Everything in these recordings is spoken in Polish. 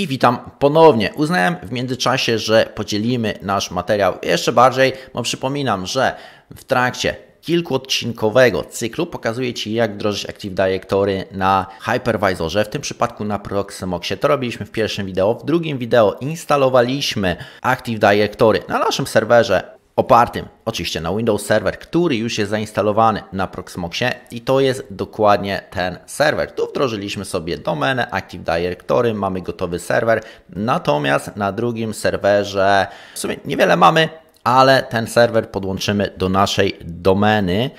i witam ponownie. Uznałem w międzyczasie, że podzielimy nasz materiał jeszcze bardziej, bo przypominam, że w trakcie kilkuodcinkowego cyklu pokazuję Ci, jak wdrożyć Active Directory na Hypervisorze, w tym przypadku na Proxmoxie. To robiliśmy w pierwszym wideo. W drugim wideo instalowaliśmy Active Directory na naszym serwerze opartym oczywiście na Windows Server, który już jest zainstalowany na Proxmoxie i to jest dokładnie ten serwer. Tu wdrożyliśmy sobie domenę Active Directory, mamy gotowy serwer, natomiast na drugim serwerze w sumie niewiele mamy, ale ten serwer podłączymy do naszej domeny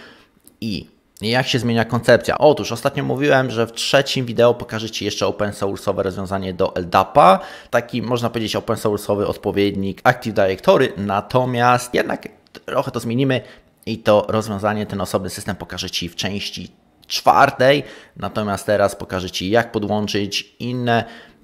i jak się zmienia koncepcja? Otóż ostatnio mówiłem, że w trzecim wideo pokażę Ci jeszcze open source'owe rozwiązanie do LDAP-a. taki można powiedzieć open source'owy odpowiednik Active Directory, natomiast jednak trochę to zmienimy i to rozwiązanie, ten osobny system pokażę Ci w części czwartej, natomiast teraz pokażę Ci jak podłączyć inne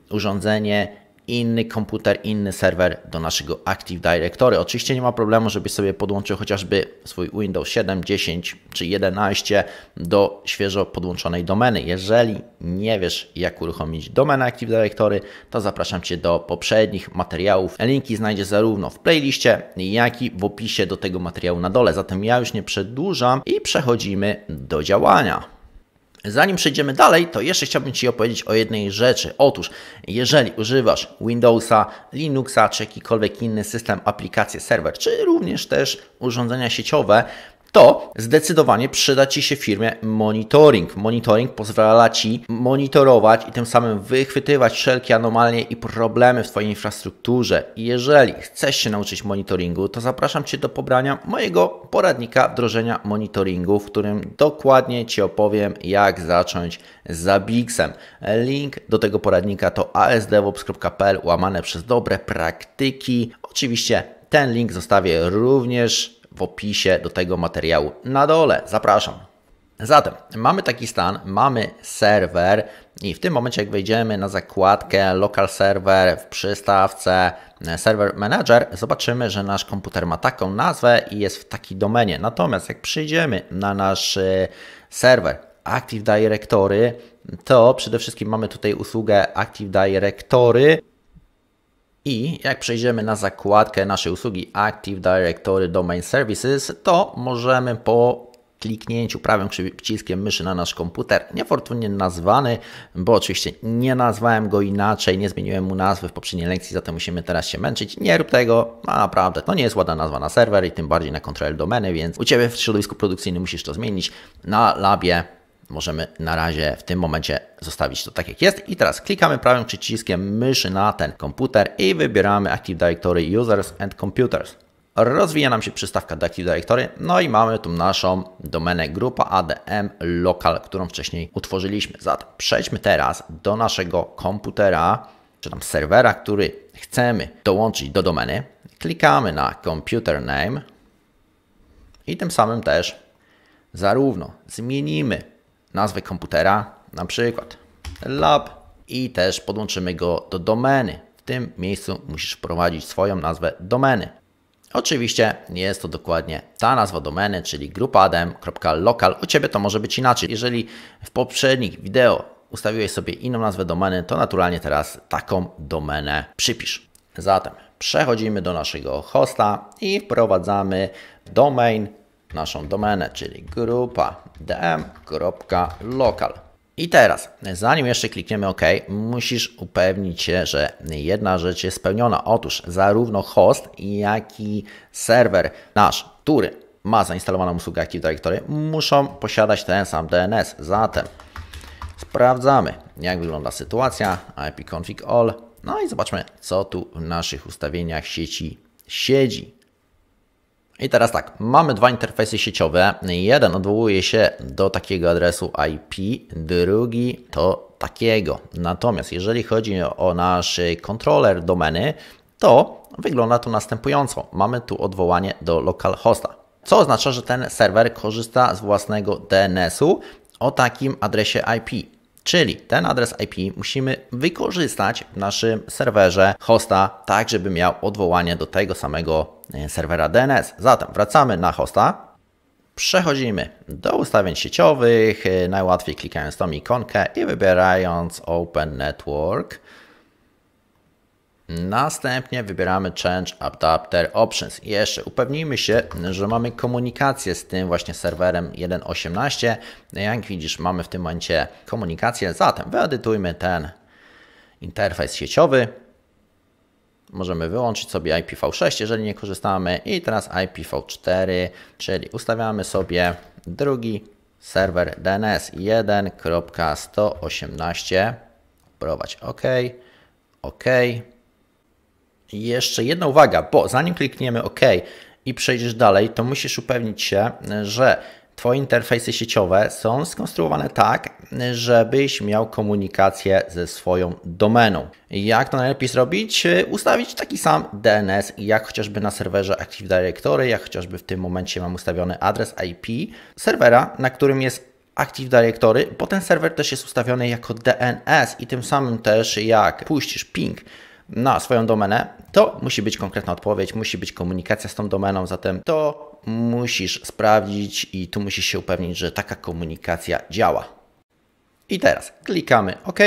urządzenie inny komputer, inny serwer do naszego Active Directory. Oczywiście nie ma problemu, żebyś sobie podłączył chociażby swój Windows 7, 10 czy 11 do świeżo podłączonej domeny. Jeżeli nie wiesz, jak uruchomić domenę Active Directory, to zapraszam Cię do poprzednich materiałów. Linki znajdziesz zarówno w playliście, jak i w opisie do tego materiału na dole. Zatem ja już nie przedłużam i przechodzimy do działania. Zanim przejdziemy dalej, to jeszcze chciałbym Ci opowiedzieć o jednej rzeczy. Otóż, jeżeli używasz Windowsa, Linuxa czy jakikolwiek inny system, aplikacje, serwer, czy również też urządzenia sieciowe, to zdecydowanie przyda Ci się firmie monitoring. Monitoring pozwala Ci monitorować i tym samym wychwytywać wszelkie anomalie i problemy w Twojej infrastrukturze. jeżeli chcesz się nauczyć monitoringu, to zapraszam Cię do pobrania mojego poradnika wdrożenia monitoringu, w którym dokładnie Ci opowiem, jak zacząć z Bixem. Link do tego poradnika to asdevops.pl łamane przez dobre praktyki. Oczywiście ten link zostawię również w opisie do tego materiału na dole. Zapraszam. Zatem mamy taki stan, mamy serwer i w tym momencie jak wejdziemy na zakładkę local server w przystawce e, server manager, zobaczymy, że nasz komputer ma taką nazwę i jest w takiej domenie. Natomiast jak przyjdziemy na nasz e, serwer Active Directory, to przede wszystkim mamy tutaj usługę Active Directory, i jak przejdziemy na zakładkę naszej usługi Active Directory Domain Services, to możemy po kliknięciu prawym przyciskiem myszy na nasz komputer, niefortunnie nazwany, bo oczywiście nie nazwałem go inaczej, nie zmieniłem mu nazwy w poprzedniej lekcji, zatem musimy teraz się męczyć. Nie rób tego, naprawdę, to nie jest ładna nazwa na serwer i tym bardziej na kontrolę domeny, więc u Ciebie w środowisku produkcyjnym musisz to zmienić. Na labie Możemy na razie w tym momencie zostawić to tak jak jest. I teraz klikamy prawym przyciskiem myszy na ten komputer i wybieramy Active Directory Users and Computers. Rozwija nam się przystawka do Active Directory, no i mamy tu naszą domenę grupa ADM local, którą wcześniej utworzyliśmy. Zatem przejdźmy teraz do naszego komputera, czy tam serwera, który chcemy dołączyć do domeny. Klikamy na Computer Name i tym samym też zarówno zmienimy nazwę komputera, na przykład lab i też podłączymy go do domeny. W tym miejscu musisz wprowadzić swoją nazwę domeny. Oczywiście jest to dokładnie ta nazwa domeny, czyli grupadem.local. U Ciebie to może być inaczej. Jeżeli w poprzednich wideo ustawiłeś sobie inną nazwę domeny, to naturalnie teraz taką domenę przypisz. Zatem przechodzimy do naszego hosta i wprowadzamy domain naszą domenę, czyli grupa dm.local. I teraz, zanim jeszcze klikniemy OK, musisz upewnić się, że jedna rzecz jest spełniona. Otóż zarówno host, jak i serwer nasz, który ma zainstalowaną usługę Active Directory, muszą posiadać ten sam DNS. Zatem sprawdzamy, jak wygląda sytuacja, ipconfig all, no i zobaczmy, co tu w naszych ustawieniach sieci siedzi. I teraz tak, mamy dwa interfejsy sieciowe. Jeden odwołuje się do takiego adresu IP, drugi to takiego. Natomiast jeżeli chodzi o nasz kontroler domeny, to wygląda to następująco. Mamy tu odwołanie do localhosta, co oznacza, że ten serwer korzysta z własnego DNS-u o takim adresie IP. Czyli ten adres IP musimy wykorzystać w naszym serwerze hosta, tak żeby miał odwołanie do tego samego e, serwera DNS. Zatem wracamy na hosta. Przechodzimy do ustawień sieciowych, e, najłatwiej klikając tą ikonkę i wybierając Open Network. Następnie wybieramy Change Adapter Options. jeszcze upewnijmy się, że mamy komunikację z tym właśnie serwerem 1.18. No, jak widzisz, mamy w tym momencie komunikację, zatem wyedytujmy ten interfejs sieciowy. Możemy wyłączyć sobie IPv6, jeżeli nie korzystamy. I teraz IPv4, czyli ustawiamy sobie drugi serwer DNS 1.118. Prowadź OK. OK jeszcze jedna uwaga, bo zanim klikniemy OK i przejdziesz dalej, to musisz upewnić się, że Twoje interfejsy sieciowe są skonstruowane tak, żebyś miał komunikację ze swoją domeną. Jak to najlepiej zrobić? Ustawić taki sam DNS, jak chociażby na serwerze Active Directory, jak chociażby w tym momencie mam ustawiony adres IP serwera, na którym jest Active Directory, bo ten serwer też jest ustawiony jako DNS i tym samym też jak puścisz ping na swoją domenę, to musi być konkretna odpowiedź, musi być komunikacja z tą domeną, zatem to musisz sprawdzić i tu musisz się upewnić, że taka komunikacja działa. I teraz klikamy OK.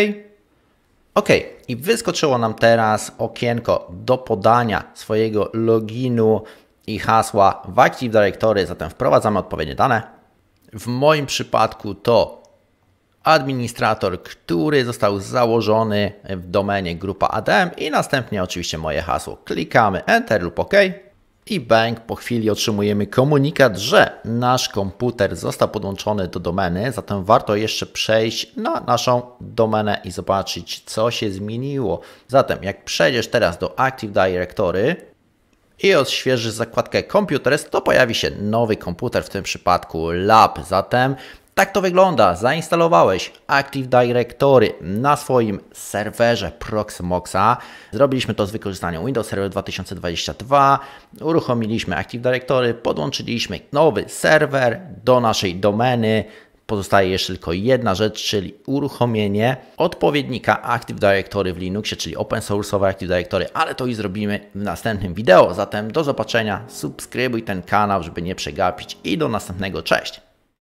OK. I wyskoczyło nam teraz okienko do podania swojego loginu i hasła w Active Directory, zatem wprowadzamy odpowiednie dane. W moim przypadku to administrator, który został założony w domenie grupa ADM i następnie oczywiście moje hasło. Klikamy Enter lub OK i bank po chwili otrzymujemy komunikat, że nasz komputer został podłączony do domeny, zatem warto jeszcze przejść na naszą domenę i zobaczyć co się zmieniło. Zatem jak przejdziesz teraz do Active Directory i odświeżysz zakładkę Computers, to pojawi się nowy komputer, w tym przypadku Lab. Zatem tak to wygląda. Zainstalowałeś Active Directory na swoim serwerze Proxmoxa. Zrobiliśmy to z wykorzystaniem Windows Server 2022. Uruchomiliśmy Active Directory, podłączyliśmy nowy serwer do naszej domeny. Pozostaje jeszcze tylko jedna rzecz, czyli uruchomienie odpowiednika Active Directory w Linuxie, czyli open source Active Directory, ale to i zrobimy w następnym wideo. Zatem do zobaczenia, subskrybuj ten kanał, żeby nie przegapić i do następnego, cześć!